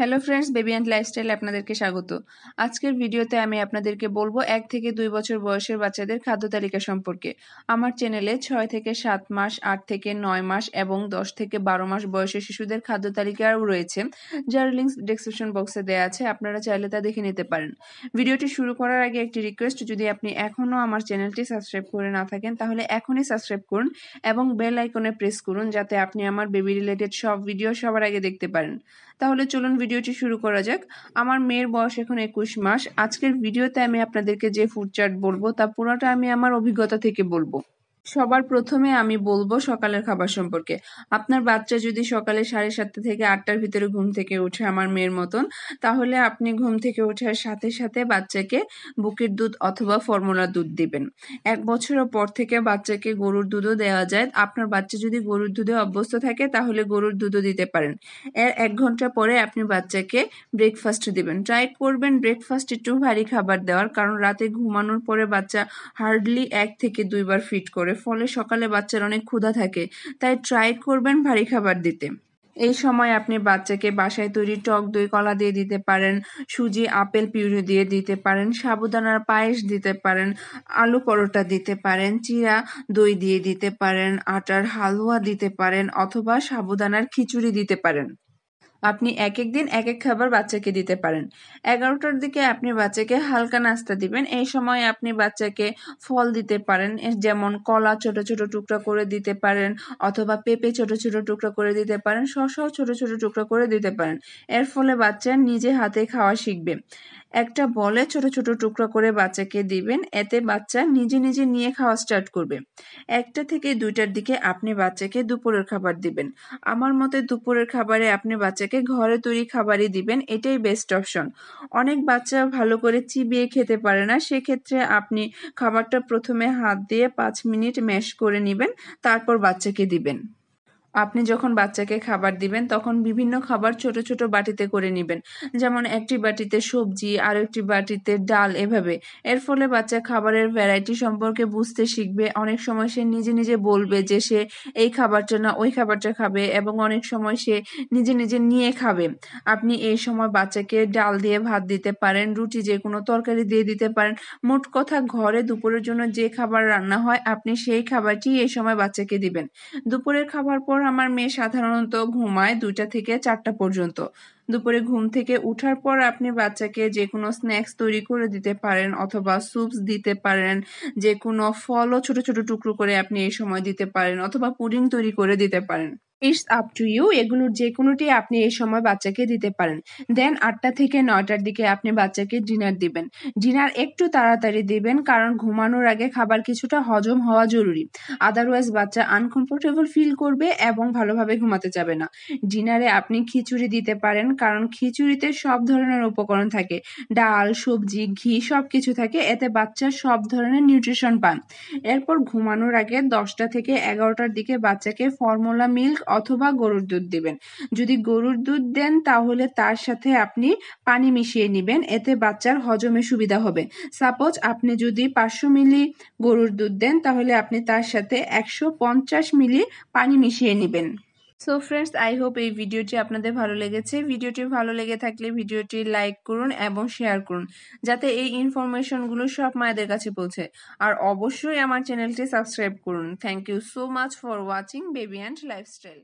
hello friends baby and lifestyle আপনাদেরকে স্বাগত আজকের ভিডিওতে আমি আপনাদেরকে বলবো এক থেকে দুই বছর বয়সের বাচ্চাদের খাদ্য তালিকা সম্পর্কে আমার চ্যানেলে ছয় থেকে সাত মাস আট থেকে নয় মাস এবং দশ থেকে বারো মাস বয়সের শিশুদের খাদ্য তালিকাও রয়েছে যার লিঙ্কস ডেসক্রিপশন বক্সে দেওয়া আছে আপনারা চাইলে তা দেখে নিতে পারেন ভিডিওটি শুরু করার আগে একটি রিকোয়েস্ট যদি আপনি এখনও আমার চ্যানেলটি সাবস্ক্রাইব করে না থাকেন তাহলে এখনই সাবস্ক্রাইব করুন এবং বেল আইকনে প্রেস করুন যাতে আপনি আমার বেবি রিলেটেড সব ভিডিও সবার আগে দেখতে পারেন তাহলে চলুন ভিডিওটি শুরু করা যাক আমার মেয়ের বয়স এখন একুশ মাস আজকের ভিডিওতে আমি আপনাদেরকে যে ফুড চার্ট বলবো তা পুরোটা আমি আমার অভিজ্ঞতা থেকে বলবো সবার প্রথমে আমি বলবো সকালের খাবার সম্পর্কে আপনার বাচ্চা যদি সকালে সাড়ে সাতটা থেকে আটটার ভিতরে ঘুম থেকে উঠে আমার মেয়ের মতন তাহলে আপনি ঘুম থেকে ওঠার সাথে সাথে বাচ্চাকে বুকের দুধ অথবা ফর্মুলা দুধ দিবেন এক বছর পর থেকে বাচ্চাকে গরুর দুধও দেওয়া যায় আপনার বাচ্চা যদি গরুর দুধে অভ্যস্ত থাকে তাহলে গরুর দুধও দিতে পারেন এর এক ঘন্টা পরে আপনি বাচ্চাকে ব্রেকফাস্ট দিবেন ট্রাই করবেন ব্রেকফাস্ট একটু ভারী খাবার দেওয়ার কারণ রাতে ঘুমানোর পরে বাচ্চা হার্ডলি এক থেকে দুইবার ফিট করে ফলে সকালে বাচ্চার অনেক ক্ষুধা থাকে তাই ট্রাই করবেন ভারী খাবার দিতে এই সময় আপনি বাচ্চাকে বাসায় তৈরি টক দই কলা দিয়ে দিতে পারেন সুজি আপেল পিউরি দিয়ে দিতে পারেন সাবুদানার পায়েস দিতে পারেন আলু পরোটা দিতে পারেন চিরা দই দিয়ে দিতে পারেন আটার হালুয়া দিতে পারেন অথবা সাবুদানার খিচুড়ি দিতে পারেন আপনি এক এক দিন এক এক খাবার বাচ্চাকে দিতে পারেন এগারোটার দিকে আপনি বাচ্চাকে হালকা নাস্তা দিবেন এই সময় আপনি বাচ্চাকে ফল দিতে পারেন যেমন কলা ছোট ছোট টুকরা করে দিতে পারেন অথবা পেঁপে ছোট ছোট টুকরা করে দিতে পারেন শসাও ছোট ছোট টুকরা করে দিতে পারেন এর ফলে বাচ্চা নিজে হাতে খাওয়া শিখবে একটা বলে ছোট ছোট টুকরা করে বাচ্চাকে দিবেন এতে বাচ্চা নিজে নিজে নিয়ে খাওয়া স্টার্ট করবে একটা থেকে দুইটার দিকে আপনি বাচ্চাকে দুপুরের খাবার দিবেন আমার মতে দুপুরের খাবারে আপনি বাচ্চাকে বাচ্চাকে ঘরে তৈরি খাবারই দিবেন এটাই বেস্ট অপশন অনেক বাচ্চা ভালো করে চিবিয়ে খেতে পারে না সেক্ষেত্রে আপনি খাবারটা প্রথমে হাত দিয়ে পাঁচ মিনিট ম্যাশ করে নেবেন তারপর বাচ্চাকে দিবেন আপনি যখন বাচ্চাকে খাবার দিবেন তখন বিভিন্ন খাবার ছোট ছোট বাটিতে করে নেবেন যেমন একটি বাটিতে সবজি আর একটি বাটিতে ডাল এভাবে এর ফলে বাচ্চা খাবারের ভ্যারাইটি সম্পর্কে বুঝতে শিখবে অনেক সময় সে নিজে নিজে বলবে যে সে এই খাবারটা না ওই খাবারটা খাবে এবং অনেক সময় সে নিজে নিজে নিয়ে খাবে আপনি এই সময় বাচ্চাকে ডাল দিয়ে ভাত দিতে পারেন রুটি যে কোনো তরকারি দিয়ে দিতে পারেন মোট কথা ঘরে দুপুরের জন্য যে খাবার রান্না হয় আপনি সেই খাবারটি এই সময় বাচ্চাকে দিবেন দুপুরের খাবার পর আমার মেয়ে সাধারণত ঘুমায় দুইটা থেকে চারটা পর্যন্ত দুপুরে ঘুম থেকে উঠার পর আপনি বাচ্চাকে যে কোনো স্ন্যাক্স তৈরি করে দিতে পারেন অথবা স্যুপস দিতে পারেন যে কোনো ফলও ছোট ছোট টুকরো করে আপনি এই সময় দিতে পারেন অথবা পুডিং তৈরি করে দিতে পারেন ইটস আপ টু ইউ এগুলোর যে কোনোটি আপনি এই সময় বাচ্চাকে দিতে পারেন দেন আটটা থেকে নয়টার দিকে আপনি বাচ্চাকে ডিনার দিবেন ডিনার একটু তাড়াতাড়ি দিবেন কারণ ঘুমানোর আগে খাবার কিছুটা হজম হওয়া জরুরি আদারওয়াইজ বাচ্চা আনকমফোর্টেবল ফিল করবে এবং ভালোভাবে ঘুমাতে যাবে না ডিনারে আপনি খিচুড়ি দিতে পারেন কারণ খিচুড়িতে সব ধরনের উপকরণ থাকে ডাল সবজি ঘি সব কিছু থাকে এতে বাচ্চা সব ধরনের নিউট্রিশন পান এরপর ঘুমানোর আগে দশটা থেকে এগারোটার দিকে বাচ্চাকে ফর্মুলা মিল্ক অথবা গরুর দুধ দিবেন যদি গরুর দুধ দেন তাহলে তার সাথে আপনি পানি মিশিয়ে নেবেন এতে বাচ্চার হজমে সুবিধা হবে সাপোজ আপনি যদি পাঁচশো মিলি গরুর দুধ দেন তাহলে আপনি তার সাথে একশো মিলি পানি মিশিয়ে নেবেন সো ফ্রেন্ডস আই হোপ এই ভিডিওটি আপনাদের ভালো লেগেছে ভিডিওটি ভালো লেগে থাকলে ভিডিওটি লাইক করুন এবং শেয়ার করুন যাতে এই ইনফরমেশনগুলো সব মায়েদের কাছে পৌঁছে আর অবশ্যই আমার চ্যানেলটি সাবস্ক্রাইব করুন thank you so much for watching baby and lifestyle